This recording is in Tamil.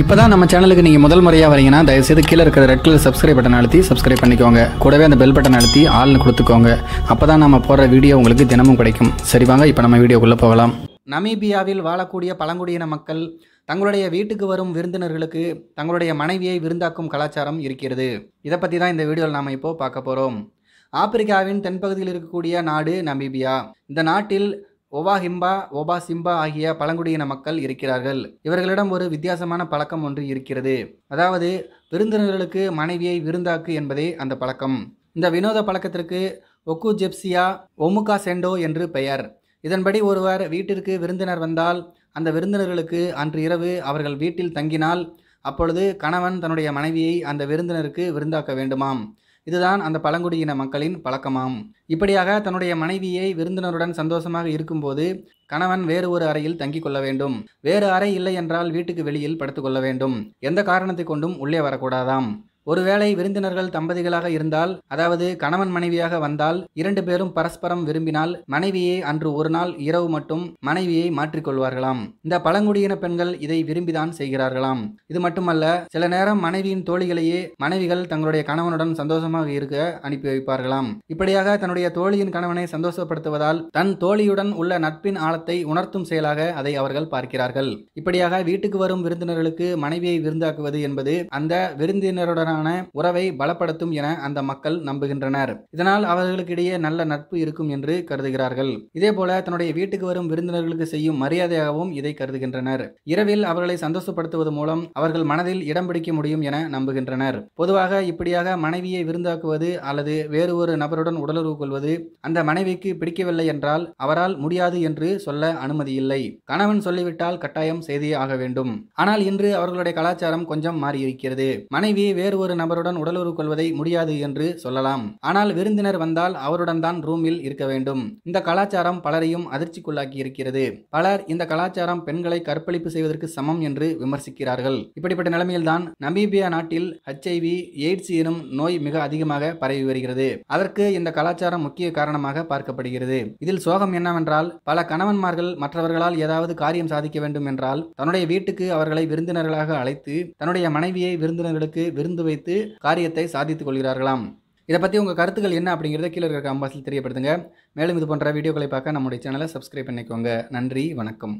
இப்போ தான் நம்ம சேனலுக்கு நீங்கள் முதல் முறையாக வரீங்கன்னா தயவுசெய்து கீழே இருக்கிற ரெட் கலர் சப்ஸ்கிரைப் பட்டன் அழுத்தி சப்ஸ்கிரைப் பண்ணிக்கோங்க கூடவே அந்த பெல் பட்டன் அழுத்தி ஆள்னு கொடுத்துக்கோங்க அப்போ தான் நம்ம போடுற வீடியோ உங்களுக்கு தினமும் கிடைக்கும் சரி வாங்க இப்போ நம்ம வீடியோக்குள்ளே போகலாம் நமீபியாவில் வாழக்கூடிய பழங்குடியின மக்கள் தங்களுடைய வீட்டுக்கு வரும் விருந்தினர்களுக்கு தங்களுடைய மனைவியை விருந்தாக்கும் கலாச்சாரம் இருக்கிறது இதை பற்றி தான் இந்த வீடியோவில் நாம் இப்போது பார்க்க போகிறோம் ஆப்பிரிக்காவின் தென்பகுதியில் இருக்கக்கூடிய நாடு நமீபியா இந்த நாட்டில் ஒபா சிம்பா ஆகிய பழங்குடியின மக்கள் இருக்கிறார்கள் இவர்களிடம் ஒரு வித்தியாசமான பழக்கம் ஒன்று இருக்கிறது அதாவது விருந்தினர்களுக்கு மனைவியை விருந்தாக்கு என்பதே அந்த பழக்கம் இந்த வினோத பழக்கத்திற்கு ஒக்கு ஜெப்சியா ஒமுகா செண்டோ என்று பெயர் இதன்படி ஒருவர் வீட்டிற்கு விருந்தினர் வந்தால் அந்த விருந்தினர்களுக்கு அன்று இரவு அவர்கள் வீட்டில் தங்கினால் அப்பொழுது கணவன் தன்னுடைய மனைவியை அந்த விருந்தினருக்கு விருந்தாக்க வேண்டுமாம் இதுதான் அந்த பழங்குடியின மக்களின் பழக்கமாம் இப்படியாக தன்னுடைய மனைவியை விருந்தினருடன் சந்தோஷமாக இருக்கும்போது கணவன் வேறு ஒரு அறையில் தங்கிக் கொள்ள வேண்டும் வேறு அறை இல்லை என்றால் வீட்டுக்கு வெளியில் படுத்துக்கொள்ள வேண்டும் எந்த காரணத்தை கொண்டும் உள்ளே வரக்கூடாதாம் ஒருவேளை விருந்தினர்கள் தம்பதிகளாக இருந்தால் அதாவது கணவன் மனைவியாக வந்தால் இரண்டு பேரும் பரஸ்பரம் விரும்பினால் மனைவியை அன்று ஒரு நாள் இரவு மட்டும் மனைவியை மாற்றிக்கொள்வார்களாம் இந்த பழங்குடியின பெண்கள் இதை விரும்பிதான் செய்கிறார்களாம் இது மட்டுமல்ல சில நேரம் மனைவியின் தோழிகளையே மனைவிகள் தங்களுடைய கணவனுடன் சந்தோஷமாக இருக்க அனுப்பி வைப்பார்களாம் இப்படியாக தன்னுடைய தோழியின் கணவனை சந்தோஷப்படுத்துவதால் தன் தோழியுடன் உள்ள நட்பின் ஆழத்தை உணர்த்தும் செயலாக அதை அவர்கள் பார்க்கிறார்கள் இப்படியாக வீட்டுக்கு வரும் விருந்தினர்களுக்கு மனைவியை விருந்தாக்குவது என்பது அந்த விருந்தினருடன் உடனான உறவை பலப்படுத்தும் என அந்த மக்கள் நம்புகின்றனர் இதனால் அவர்களுக்கிடையே நல்ல நட்பு இருக்கும் என்று கருதுகிறார்கள் போல தன்னுடைய வீட்டுக்கு வரும் விருந்தினர்களுக்கு செய்யும் மரியாதையாகவும் இதை கருதுகின்றனர் இரவில் அவர்களை சந்தோஷப்படுத்துவது மூலம் அவர்கள் மனதில் இடம் பிடிக்க முடியும் என நம்புகின்றனர் பொதுவாக இப்படியாக மனைவியை விருந்தாக்குவது அல்லது வேறு ஒரு நபருடன் உடலுறவு கொள்வது அந்த மனைவிக்கு பிடிக்கவில்லை என்றால் அவரால் முடியாது என்று சொல்ல அனுமதி இல்லை கணவன் சொல்லிவிட்டால் கட்டாயம் செய்தே ஆக வேண்டும் ஆனால் இன்று அவர்களுடைய கலாச்சாரம் கொஞ்சம் மாறியிருக்கிறது மனைவி வேறு ஒரு நபருடன் உடலுறவு கொள்வதை முடியாது என்று சொல்லலாம் ஆனால் விருந்தினர் வந்தால் அவருடன் தான் ரூமில் இருக்க வேண்டும் இந்த கலாச்சாரம் பலரையும் அதிர்ச்சிக்குள்ளாக்கி இருக்கிறது பலர் இந்த கலாச்சாரம் பெண்களை கற்பழிப்பு செய்வதற்கு சமம் என்று விமர்சிக்கிறார்கள் இப்படிப்பட்ட நிலைமையில்தான் நமீபியா நாட்டில் ஹெச்ஐவி எய்ட்ஸ் எனும் நோய் மிக அதிகமாக பரவி வருகிறது அதற்கு இந்த கலாச்சாரம் முக்கிய காரணமாக பார்க்கப்படுகிறது இதில் சோகம் என்னவென்றால் பல கணவன்மார்கள் மற்றவர்களால் ஏதாவது காரியம் சாதிக்க வேண்டும் என்றால் தன்னுடைய வீட்டுக்கு அவர்களை விருந்தினர்களாக அழைத்து தன்னுடைய மனைவியை விருந்தினர்களுக்கு விருந்து வைத்து காரியத்தை சாதித்துக் கொள்கிறார்களாம் இதை பற்றி உங்கள் கருத்துக்கள் என்ன அப்படிங்கிறத கீழே இருக்கிற கம்பாசில் தெரியப்படுத்துங்க மேலும் இது போன்ற வீடியோக்களை பார்க்க நம்முடைய சேனலை சப்ஸ்கிரைப் பண்ணிக்கோங்க நன்றி வணக்கம்